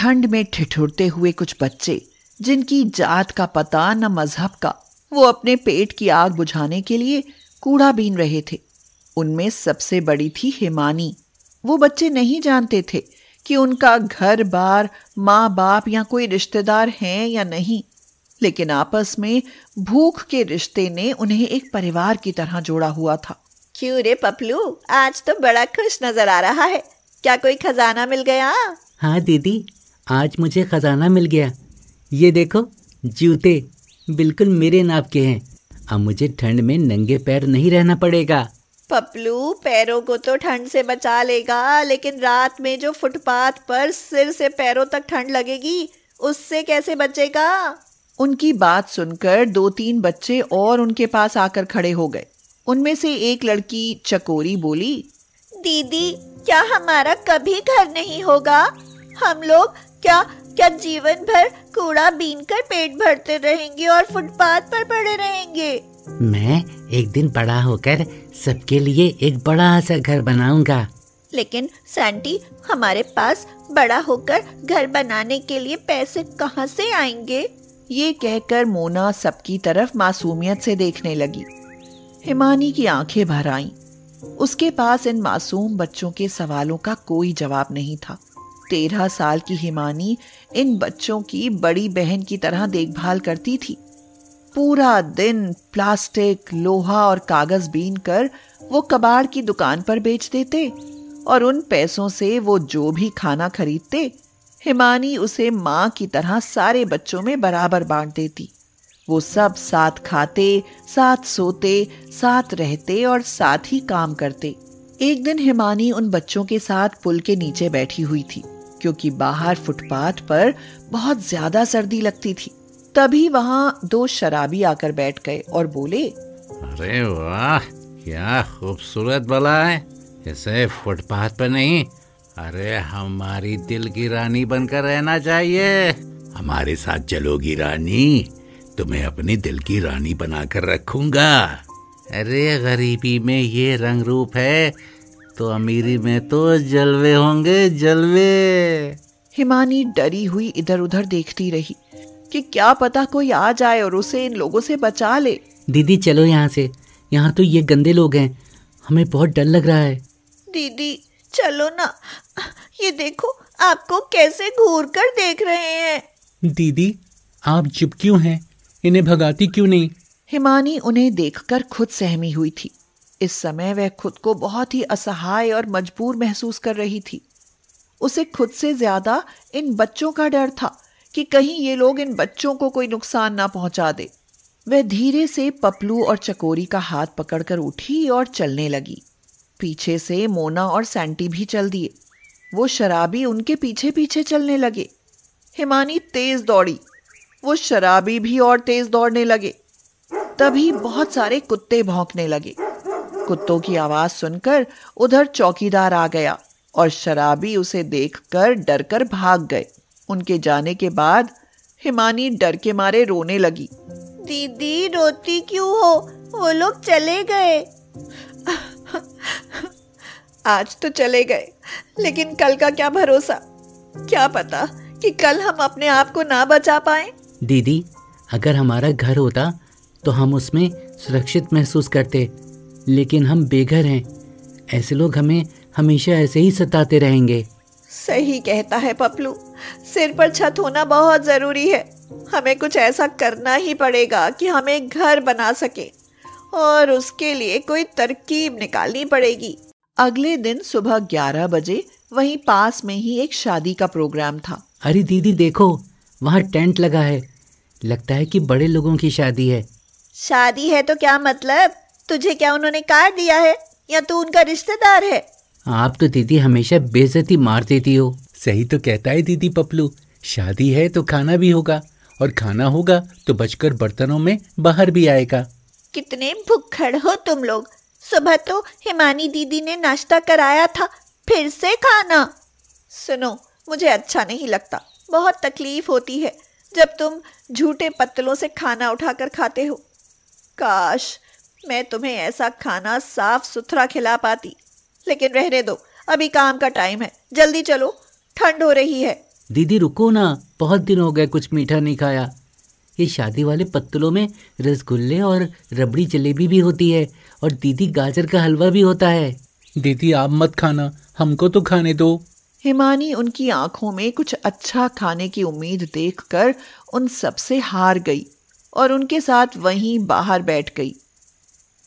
ठंड में ठिठुरते हुए कुछ बच्चे जिनकी जात का पता न मजहब का वो अपने पेट की आग बुझाने के लिए कूड़ा बीन रहे थे उनमें सबसे बड़ी थी हेमानी वो बच्चे नहीं जानते थे कि उनका घर बार माँ बाप या कोई रिश्तेदार हैं या नहीं लेकिन आपस में भूख के रिश्ते ने उन्हें एक परिवार की तरह जोड़ा हुआ था क्यों रे पपलू आज तो बड़ा खुश नजर आ रहा है क्या कोई खजाना मिल गया हाँ दीदी आज मुझे ख़जाना मिल गया ये देखो जूते बिल्कुल मेरे नाप के हैं अब मुझे ठंड में नंगे पैर नहीं रहना पड़ेगा पपलू पैरों को तो ठंड से बचा लेगा लेकिन रात में जो फुटपाथ पर सिर से पैरों तक ठंड लगेगी उससे कैसे बचेगा उनकी बात सुनकर दो तीन बच्चे और उनके पास आकर खड़े हो गए उनमें से एक लड़की चकोरी बोली दीदी क्या हमारा कभी घर नहीं होगा हम लोग क्या क्या जीवन भर कूड़ा बीन कर पेट भरते रहेंगे और फुटपाथ पर पड़े रहेंगे मैं एक दिन बड़ा होकर सबके लिए एक बड़ा सा घर बनाऊंगा लेकिन सैंटी हमारे पास बड़ा होकर घर बनाने के लिए पैसे कहाँ से आएंगे ये कहकर मोना सबकी तरफ मासूमियत से देखने लगी हिमानी की आंखें भर आईं उसके पास इन मासूम बच्चों के सवालों का कोई जवाब नहीं था तेरह साल की हिमानी इन बच्चों की बड़ी बहन की तरह देखभाल करती थी पूरा दिन प्लास्टिक लोहा और कागज बीन कर वो कबाड़ की दुकान पर बेच देते और उन पैसों से वो जो भी खाना खरीदते हिमानी उसे माँ की तरह सारे बच्चों में बराबर बांट देती वो सब साथ खाते साथ सोते साथ रहते और साथ ही काम करते एक दिन हिमानी उन बच्चों के साथ पुल के नीचे बैठी हुई थी क्योंकि बाहर फुटपाथ पर बहुत ज्यादा सर्दी लगती थी तभी वहाँ दो शराबी आकर बैठ गए और बोले अरे वाह क्या खूबसूरत बला है इसे फुटपाथ पर नहीं अरे हमारी दिल की रानी बनकर रहना चाहिए हमारे साथ चलोगी रानी तुम्हें अपनी दिल की रानी बनाकर रखूंगा अरे गरीबी में ये रंग रूप है तो अमीरी में तो जलवे होंगे जलवे हिमानी डरी हुई इधर उधर देखती रही कि क्या पता कोई आ जाए और उसे इन लोगों से बचा ले दीदी चलो यहाँ से यहाँ तो ये गंदे लोग हैं हमें बहुत डर लग रहा है दीदी चलो ना ये देखो आपको कैसे घूर कर देख रहे हैं दीदी आप चुप क्यों हैं इन्हें भगाती क्यों नहीं हिमानी उन्हें देखकर खुद सहमी हुई थी इस समय वह खुद को बहुत ही असहाय और मजबूर महसूस कर रही थी उसे खुद से ज्यादा इन बच्चों का डर था कि कहीं ये लोग इन बच्चों को कोई नुकसान ना पहुंचा दे वह धीरे से पपलू और चकोरी का हाथ पकड़कर उठी और चलने लगी पीछे से मोना और सैंटी भी चल दिए वो शराबी उनके पीछे पीछे चलने लगे हिमानी तेज दौड़ी वो शराबी भी और तेज दौड़ने लगे तभी बहुत सारे कुत्ते भौंकने लगे कुत्तों की आवाज सुनकर उधर चौकीदार आ गया और शराबी उसे देखकर डरकर भाग गए उनके जाने के बाद हिमानी डर के मारे रोने लगी दीदी रोती क्यों हो वो लोग चले गए आज तो चले गए लेकिन कल का क्या भरोसा क्या पता कि कल हम अपने आप को ना बचा पाए दीदी अगर हमारा घर होता तो हम उसमें सुरक्षित महसूस करते लेकिन हम बेघर हैं ऐसे लोग हमें हमेशा ऐसे ही सताते रहेंगे सही कहता है पपलू सिर पर छत होना बहुत ज़रूरी है हमें कुछ ऐसा करना ही पड़ेगा कि हम एक घर बना सके और उसके लिए कोई तरकीब निकालनी पड़ेगी अगले दिन सुबह ग्यारह बजे वहीं पास में ही एक शादी का प्रोग्राम था अरे दीदी देखो वहाँ टेंट लगा है लगता है कि बड़े लोगों की शादी है शादी है तो क्या मतलब तुझे क्या उन्होंने काट दिया है या तू उनका रिश्तेदार है आप तो दीदी हमेशा बेजती मार देती हो सही तो कहता है दीदी पपलू शादी है तो खाना भी होगा और खाना होगा तो बचकर बर्तनों में बाहर भी आएगा कितने भुखड़ हो तुम लोग सुबह तो हिमानी दीदी ने नाश्ता कराया था फिर से खाना सुनो मुझे अच्छा नहीं लगता बहुत तकलीफ होती है जब तुम झूठे पत्तलों से खाना उठाकर खाते हो काश मैं तुम्हें ऐसा खाना साफ सुथरा खिला पाती लेकिन रहने दो अभी काम का टाइम है जल्दी चलो ठंड हो रही है दीदी रुको ना बहुत दिन हो गए कुछ मीठा नहीं खाया ये शादी वाले पत्तलों में रसगुल्ले और रबड़ी जलेबी भी होती है और दीदी गाजर का हलवा भी होता है दीदी आप मत खाना हमको तो खाने दो हिमानी उनकी आंखों में कुछ अच्छा खाने की उम्मीद देखकर उन सब से हार गई और उनके साथ वहीं बाहर बैठ गई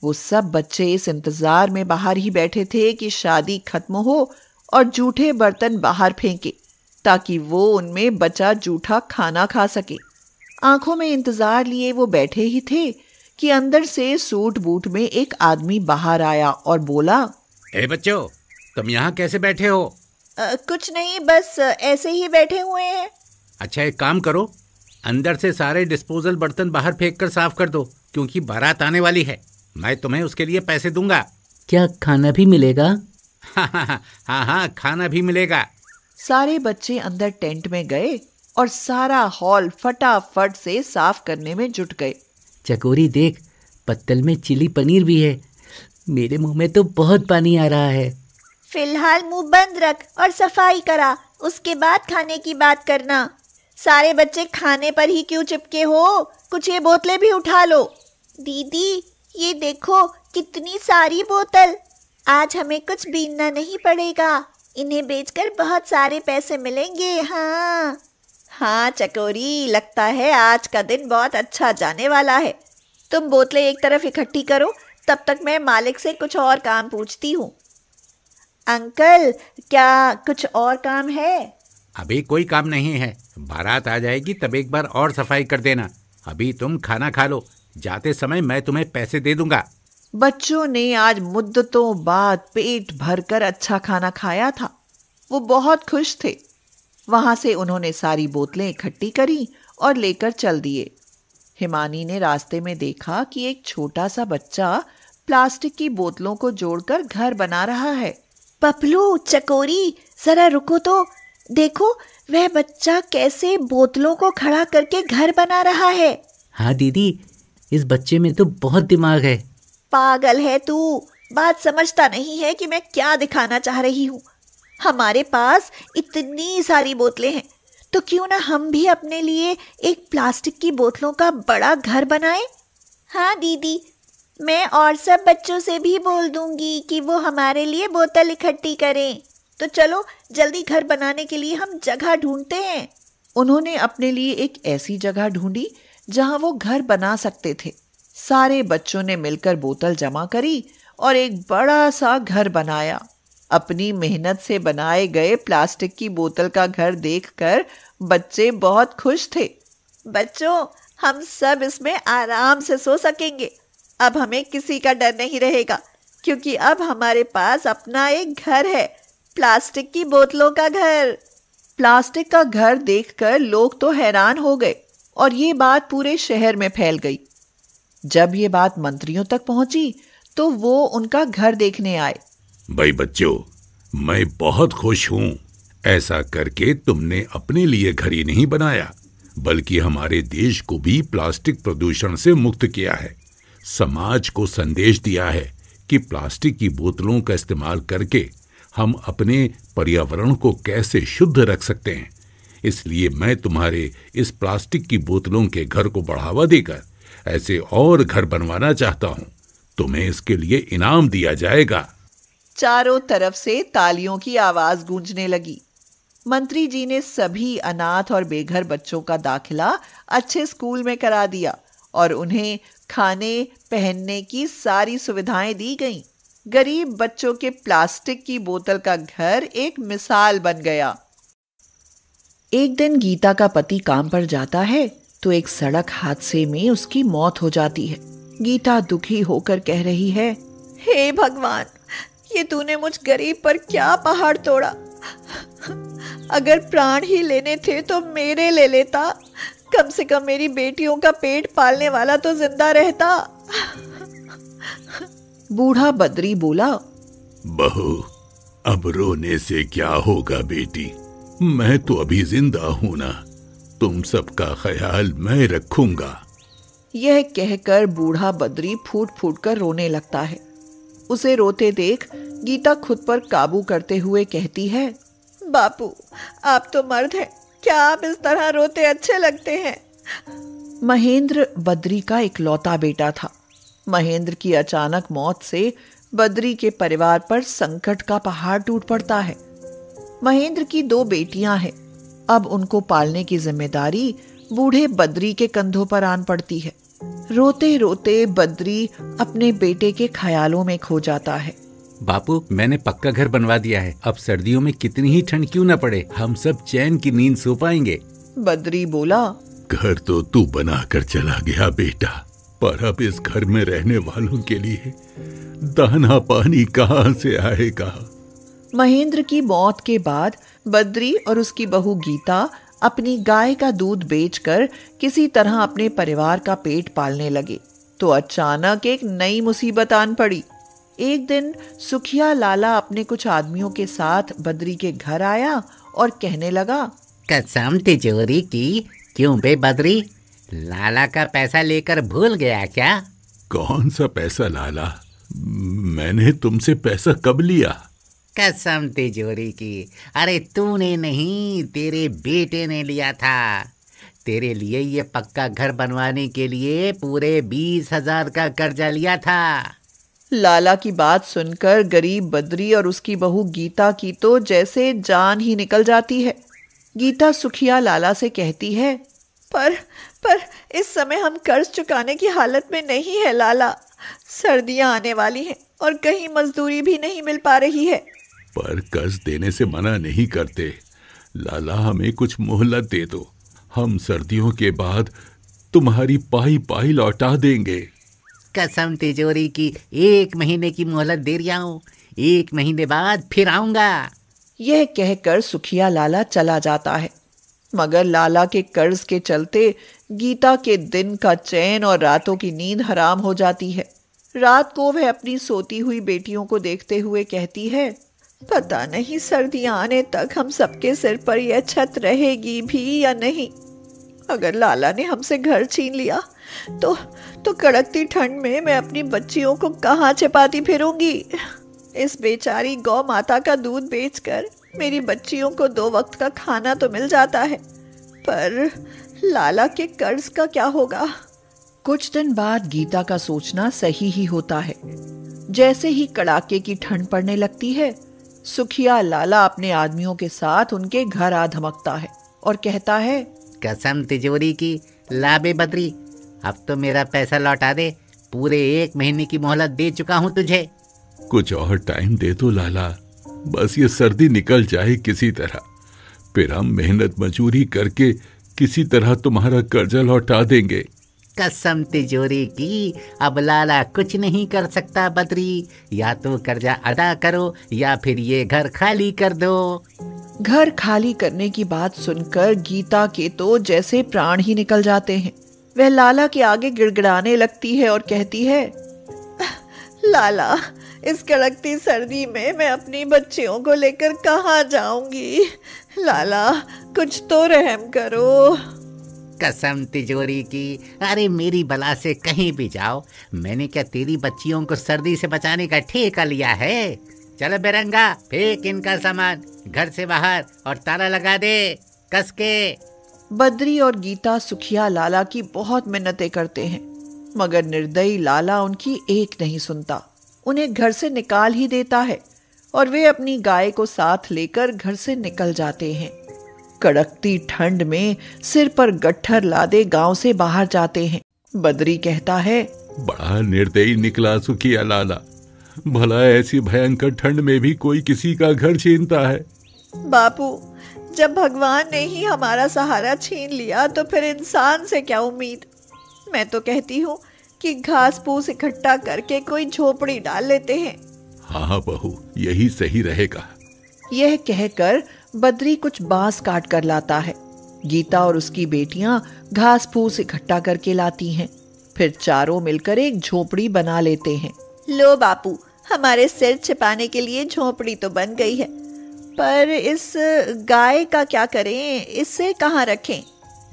वो सब बच्चे इस इंतज़ार में बाहर ही बैठे थे कि शादी खत्म हो और जूठे बर्तन बाहर फेंके ताकि वो उनमें बचा जूठा खाना खा सके आंखों में इंतज़ार लिए वो बैठे ही थे कि अंदर से सूट बूट में एक आदमी बाहर आया और बोला ए बच्चो तुम यहाँ कैसे बैठे हो आ, कुछ नहीं बस ऐसे ही बैठे हुए हैं अच्छा एक काम करो अंदर से सारे डिस्पोजल बर्तन बाहर फेंक कर साफ कर दो क्योंकि बारात आने वाली है मैं तुम्हें उसके लिए पैसे दूंगा क्या खाना भी मिलेगा हाँ हाँ हा, खाना भी मिलेगा सारे बच्चे अंदर टेंट में गए और सारा हॉल फटाफट से साफ करने में जुट गए चकोरी देख पत्तल में चिली पनीर भी है मेरे मुंह में तो बहुत पानी आ रहा है फिलहाल मुंह बंद रख और सफाई करा उसके बाद खाने की बात करना सारे बच्चे खाने पर ही क्यों चिपके हो कुछ ये बोतलें भी उठा लो दीदी ये देखो कितनी सारी बोतल आज हमें कुछ बीनना नहीं पड़ेगा इन्हें बेचकर बहुत सारे पैसे मिलेंगे हाँ हाँ चकोरी लगता है आज का दिन बहुत अच्छा जाने वाला है तुम बोतलें एक तरफ इकट्ठी करो तब तक मैं मालिक से कुछ और काम पूछती हूँ अंकल क्या कुछ और काम है अभी कोई काम नहीं है बारात आ जाएगी तब एक बार और सफाई कर देना अभी तुम खाना खा लो जाते समय मैं तुम्हें पैसे दे दूंगा बच्चों ने आज मुद्दतों बाद पेट भरकर अच्छा खाना खाया था वो बहुत खुश थे वहां से उन्होंने सारी बोतलें इकट्ठी करी और लेकर चल दिए हिमानी ने रास्ते में देखा कि एक छोटा सा बच्चा प्लास्टिक की बोतलों को जोड़कर घर बना रहा है पपलू चकोरी जरा रुको तो देखो वह बच्चा कैसे बोतलों को खड़ा करके घर बना रहा है हाँ दीदी इस बच्चे में तो बहुत दिमाग है पागल है तू बात समझता नहीं है कि मैं क्या दिखाना चाह रही हूँ हमारे पास इतनी सारी बोतलें हैं तो क्यों ना हम भी अपने लिए एक प्लास्टिक की बोतलों का बड़ा घर बनाएं? हाँ दीदी मैं और सब बच्चों से भी बोल दूंगी कि वो हमारे लिए बोतल इकट्ठी करें तो चलो जल्दी घर बनाने के लिए हम जगह ढूंढते हैं उन्होंने अपने लिए एक ऐसी जगह ढूंढी जहां वो घर बना सकते थे सारे बच्चों ने मिलकर बोतल जमा करी और एक बड़ा सा घर बनाया अपनी मेहनत से बनाए गए प्लास्टिक की बोतल का घर देखकर बच्चे बहुत खुश थे बच्चों हम सब इसमें आराम से सो सकेंगे अब हमें किसी का डर नहीं रहेगा क्योंकि अब हमारे पास अपना एक घर है प्लास्टिक की बोतलों का घर प्लास्टिक का घर देखकर लोग तो हैरान हो गए और ये बात पूरे शहर में फैल गई जब ये बात मंत्रियों तक पहुंची तो वो उनका घर देखने आए भाई बच्चों मैं बहुत खुश हूँ ऐसा करके तुमने अपने लिए घर ही नहीं बनाया बल्कि हमारे देश को भी प्लास्टिक प्रदूषण से मुक्त किया है समाज को संदेश दिया है कि प्लास्टिक की बोतलों का इस्तेमाल करके हम अपने पर्यावरण को कैसे शुद्ध रख सकते हैं इसलिए मैं तुम्हारे इस प्लास्टिक की बोतलों के घर को बढ़ावा देकर ऐसे और घर बनवाना चाहता हूँ तुम्हें इसके लिए इनाम दिया जाएगा चारों तरफ से तालियों की आवाज गूंजने लगी मंत्री जी ने सभी अनाथ और बेघर बच्चों का दाखिला अच्छे स्कूल में करा दिया और उन्हें खाने पहनने की सारी सुविधाएं दी गईं। गरीब बच्चों के प्लास्टिक की बोतल का घर एक मिसाल बन गया एक दिन गीता का पति काम पर जाता है तो एक सड़क हादसे में उसकी मौत हो जाती है गीता दुखी होकर कह रही है हे hey भगवान ये तूने मुझ गरीब पर क्या पहाड़ तोड़ा अगर प्राण ही लेने थे तो मेरे ले लेता कम से कम मेरी बेटियों का पेट पालने वाला तो जिंदा रहता बूढ़ा बद्री बोला बहू अब रोने से क्या होगा बेटी मैं तो अभी जिंदा हूं ना तुम सबका ख्याल मैं रखूंगा यह कहकर बूढ़ा बद्री फूट फूट कर रोने लगता है उसे रोते देख गीता खुद पर काबू करते हुए कहती है बापू आप तो मर्द हैं क्या आप इस तरह रोते अच्छे लगते हैं महेंद्र बद्री का इकलौता बेटा था महेंद्र की अचानक मौत से बद्री के परिवार पर संकट का पहाड़ टूट पड़ता है महेंद्र की दो बेटियां हैं अब उनको पालने की जिम्मेदारी बूढ़े बद्री के कंधों पर आन पड़ती है रोते रोते बद्री अपने बेटे के ख्यालों में खो जाता है बापू मैंने पक्का घर बनवा दिया है अब सर्दियों में कितनी ही ठंड क्यों न पड़े हम सब चैन की नींद सो पाएंगे बद्री बोला घर तो तू बना कर चला गया बेटा पर अब इस घर में रहने वालों के लिए दाना पानी कहाँ से आएगा महेंद्र की मौत के बाद बद्री और उसकी बहू गीता अपनी गाय का दूध बेचकर किसी तरह अपने परिवार का पेट पालने लगे तो अचानक एक नई मुसीबत आन पड़ी एक दिन सुखिया लाला अपने कुछ आदमियों के साथ बद्री के घर आया और कहने लगा कसम तिजोरी की क्यों बे बद्री लाला का पैसा लेकर भूल गया क्या कौन सा पैसा लाला मैंने तुमसे पैसा कब लिया कसम तिजोरी की अरे तूने नहीं तेरे बेटे ने लिया था तेरे लिए ये पक्का घर बनवाने के लिए पूरे बीस हजार का कर्जा लिया था लाला की बात सुनकर गरीब बद्री और उसकी बहू गीता की तो जैसे जान ही निकल जाती है गीता सुखिया लाला से कहती है पर पर इस समय हम कर्ज चुकाने की हालत में नहीं है लाला सर्दियां आने वाली हैं और कहीं मजदूरी भी नहीं मिल पा रही है पर कर्ज देने से मना नहीं करते लाला हमें कुछ मोहलत दे दो हम सर्दियों के बाद तुम्हारी पाई पाई लौटा देंगे कसम तिजोरी की एक महीने की मोहलत दे रहा हूँ एक महीने बाद फिर आऊंगा यह कहकर सुखिया लाला चला जाता है मगर लाला के कर्ज के चलते गीता के दिन का चैन और रातों की नींद हराम हो जाती है रात को वह अपनी सोती हुई बेटियों को देखते हुए कहती है पता नहीं सर्दियाँ आने तक हम सबके सिर पर यह छत रहेगी भी या नहीं अगर लाला ने हमसे घर छीन लिया तो तो कड़कती ठंड में मैं अपनी बच्चियों को कहाँ छिपाती फिरूंगी इस बेचारी गौ माता का दूध बेचकर मेरी बच्चियों को दो वक्त का खाना तो मिल जाता है पर लाला के कर्ज का क्या होगा कुछ दिन बाद गीता का सोचना सही ही होता है जैसे ही कड़ाके की ठंड पड़ने लगती है सुखिया लाला अपने आदमियों के साथ उनके घर आ धमकता है और कहता है कसम तिजोरी की लाबे बदरी अब तो मेरा पैसा लौटा दे पूरे एक महीने की मोहलत दे चुका हूँ तुझे कुछ और टाइम दे दो लाला बस ये सर्दी निकल जाए किसी तरह फिर हम मेहनत मजूरी करके किसी तरह तुम्हारा कर्जा लौटा देंगे कसम तिजोरी की अब लाला कुछ नहीं कर सकता बद्री या तो कर्जा अदा करो या फिर ये घर खाली कर दो घर खाली करने की बात सुनकर गीता के तो जैसे प्राण ही निकल जाते हैं वह लाला के आगे गिड़गिड़ाने लगती है और कहती है लाला इस कड़कती सर्दी में मैं अपनी बच्चियों को लेकर कहाँ जाऊंगी लाला कुछ तो रहम करो कसम तिजोरी की अरे मेरी बला से कहीं भी जाओ मैंने क्या तेरी बच्चियों को सर्दी से बचाने का ठेका लिया है चलो बेरंगा फेंक इनका सामान घर से बाहर और ताला लगा दे कस के बद्री और गीता सुखिया लाला की बहुत मिन्नतें करते हैं मगर निर्दयी लाला उनकी एक नहीं सुनता उन्हें घर से निकाल ही देता है और वे अपनी गाय को साथ लेकर घर से निकल जाते हैं कड़कती ठंड में सिर पर गट्ठर लादे गांव से बाहर जाते हैं बदरी कहता है बड़ा निर्दयी निकला सुखिया लाला भला ऐसी भयंकर ठंड में भी कोई किसी का घर छीनता है बापू जब भगवान ने ही हमारा सहारा छीन लिया तो फिर इंसान से क्या उम्मीद मैं तो कहती हूँ कि घास फूस इकट्ठा करके कोई झोपड़ी डाल लेते हैं हाँ बहू यही सही रहेगा यह कहकर बद्री कुछ बांस काट कर लाता है गीता और उसकी बेटियां घास फूस इकट्ठा करके लाती हैं फिर चारों मिलकर एक झोपड़ी बना लेते हैं लो बापू हमारे सिर छिपाने के लिए झोपड़ी तो बन गई है पर इस गाय का क्या करें इसे कहाँ रखें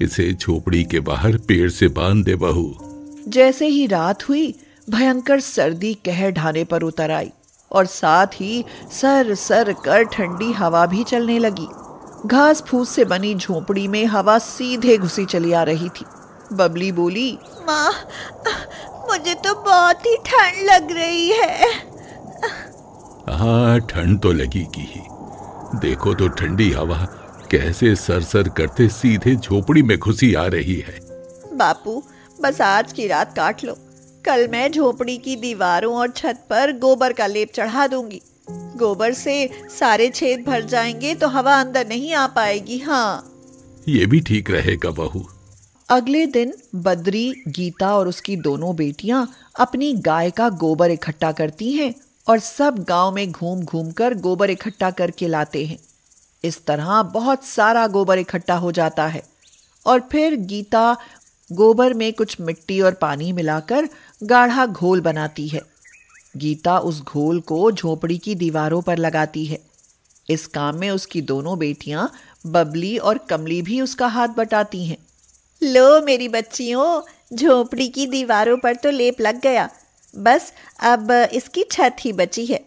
इसे झोपड़ी के बाहर पेड़ से बांध दे बहू जैसे ही रात हुई भयंकर सर्दी कह ढाने पर उतर आई और साथ ही सर सर कर ठंडी हवा भी चलने लगी घास फूस से बनी झोपड़ी में हवा सीधे घुसी चली आ रही थी बबली बोली माँ मुझे तो बहुत ही ठंड लग रही है हाँ ठंड तो की ही देखो तो ठंडी हवा कैसे सर सर करते सीधे झोपड़ी में घुसी आ रही है बापू बस आज की रात काट लो कल मैं झोपड़ी की दीवारों और छत पर गोबर का लेप चढ़ा दूंगी गोबर से सारे छेद भर जाएंगे तो हवा अंदर नहीं आ पाएगी हाँ ये भी ठीक रहेगा बहू अगले दिन बद्री गीता और उसकी दोनों बेटियां अपनी गाय का गोबर इकट्ठा करती हैं और सब गांव में घूम घूम कर गोबर इकट्ठा करके लाते हैं इस तरह बहुत सारा गोबर इकट्ठा हो जाता है और फिर गीता गोबर में कुछ मिट्टी और पानी मिलाकर गाढ़ा घोल बनाती है गीता उस घोल को झोपड़ी की दीवारों पर लगाती है इस काम में उसकी दोनों बेटियां बबली और कमली भी उसका हाथ बटाती हैं लो मेरी बच्चियों झोपड़ी की दीवारों पर तो लेप लग गया बस अब इसकी छत ही बची है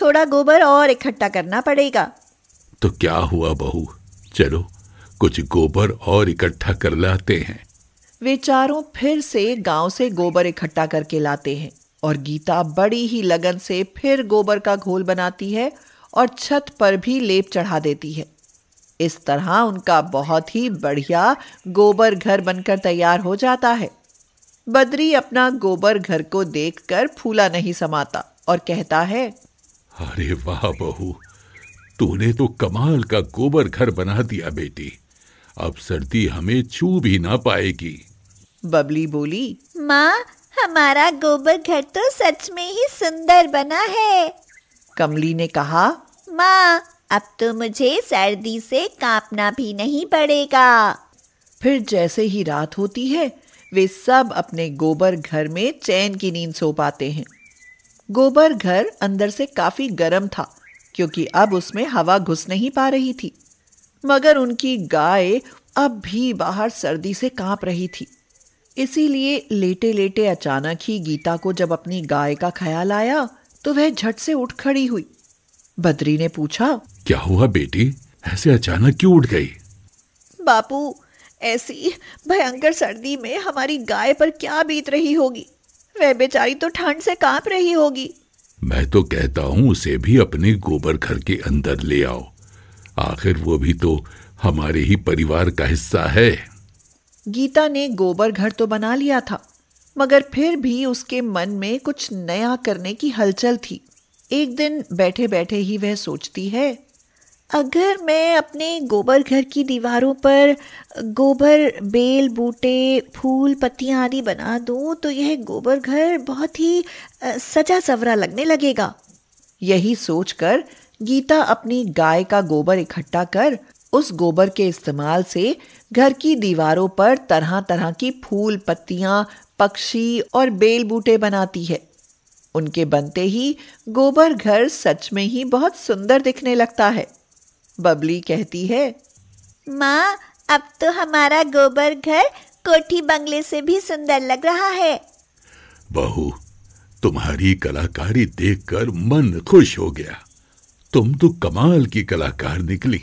थोड़ा गोबर और इकट्ठा करना पड़ेगा तो क्या हुआ बहू चलो कुछ गोबर और इकट्ठा कर लाते हैं वे चारों फिर से गांव से गोबर इकट्ठा करके लाते हैं और गीता बड़ी ही लगन से फिर गोबर का घोल बनाती है और छत पर भी लेप चढ़ा देती है इस तरह उनका बहुत ही बढ़िया गोबर घर बनकर तैयार हो जाता है बद्री अपना गोबर घर को देखकर फूला नहीं समाता और कहता है अरे वाह बहू तूने तो कमाल का गोबर घर बना दिया बेटी अब सर्दी हमें छू भी ना पाएगी बबली बोली माँ हमारा गोबर घर तो सच में ही सुंदर बना है कमली ने कहा माँ अब तो मुझे सर्दी से कांपना भी नहीं पड़ेगा फिर जैसे ही रात होती है वे सब अपने गोबर घर में चैन की नींद सो पाते हैं गोबर घर अंदर से काफी गर्म था क्योंकि अब उसमें हवा घुस नहीं पा रही थी मगर उनकी गाय अब भी बाहर सर्दी से कांप रही थी इसीलिए लेटे लेटे अचानक ही गीता को जब अपनी गाय का ख्याल आया तो वह झट से उठ खड़ी हुई बद्री ने पूछा क्या हुआ बेटी ऐसे अचानक क्यों उठ गई बापू ऐसी भयंकर सर्दी में हमारी गाय पर क्या बीत रही होगी वह बेचारी तो ठंड से कांप रही होगी मैं तो कहता हूँ उसे भी अपने गोबर घर के अंदर ले आओ आखिर वो भी तो हमारे ही परिवार का हिस्सा है गीता ने गोबर घर तो बना लिया था मगर फिर भी उसके मन में कुछ नया करने की हलचल थी एक दिन बैठे बैठे ही वह सोचती है अगर मैं अपने गोबर घर की दीवारों पर गोबर बेल बूटे फूल पत्तियाँ आदि बना दूँ तो यह गोबर घर बहुत ही सजा सवरा लगने लगेगा यही सोचकर गीता अपनी गाय का गोबर इकट्ठा कर उस गोबर के इस्तेमाल से घर की दीवारों पर तरह तरह की फूल पत्तियाँ पक्षी और बेल बूटे बनाती है उनके बनते ही गोबर घर सच में ही बहुत सुंदर दिखने लगता है बबली कहती है माँ अब तो हमारा गोबर घर कोठी बंगले से भी सुंदर लग रहा है बहू तुम्हारी कलाकारी देखकर मन खुश हो गया तुम तो कमाल की कलाकार निकली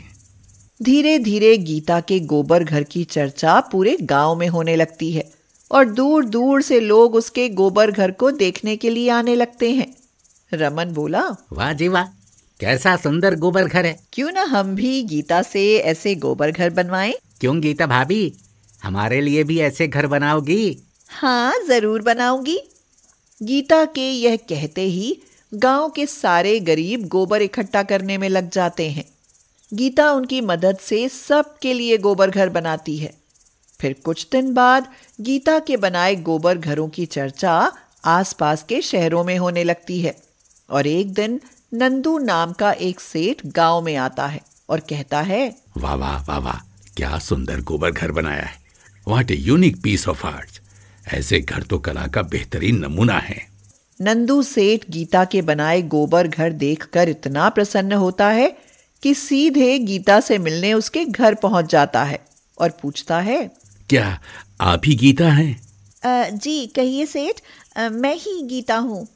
धीरे धीरे गीता के गोबर घर की चर्चा पूरे गांव में होने लगती है और दूर दूर से लोग उसके गोबर घर को देखने के लिए आने लगते हैं रमन बोला वाह जी वाह कैसा सुंदर गोबर घर है क्यों ना हम भी गीता से ऐसे गोबर घर बनवाएं? क्यों गीता भाभी हमारे लिए भी ऐसे घर बनाओगी हाँ जरूर बनाऊंगी गीता के यह कहते ही गांव के सारे गरीब गोबर इकट्ठा करने में लग जाते हैं गीता उनकी मदद से सबके लिए गोबर घर बनाती है फिर कुछ दिन बाद गीता के बनाए गोबर घरों की चर्चा आसपास के शहरों में होने लगती है और एक दिन नंदू नाम का एक सेठ गांव में आता है और कहता है वाह वाह वाह वाह क्या सुंदर गोबर घर बनाया है what a unique piece of art ऐसे घर तो कला का बेहतरीन नमूना है नंदू सेठ गीता के बनाए गोबर घर देखकर इतना प्रसन्न होता है कि सीधे गीता से मिलने उसके घर पहुंच जाता है और पूछता है क्या आप ही गीता हैं जी कहिए सेठ मैं ही गीता हूँ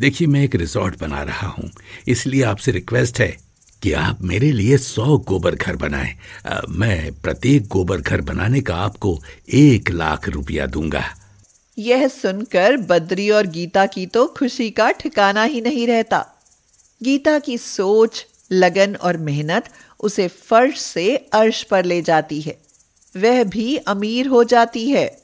देखिए मैं एक रिजॉर्ट बना रहा हूँ इसलिए आपसे रिक्वेस्ट है कि आप मेरे लिए सौ गोबर घर बनाएं मैं प्रत्येक गोबर घर बनाने का आपको एक लाख रुपया दूंगा यह सुनकर बद्री और गीता की तो खुशी का ठिकाना ही नहीं रहता गीता की सोच लगन और मेहनत उसे फर्श से अर्श पर ले जाती है वह भी अमीर हो जाती है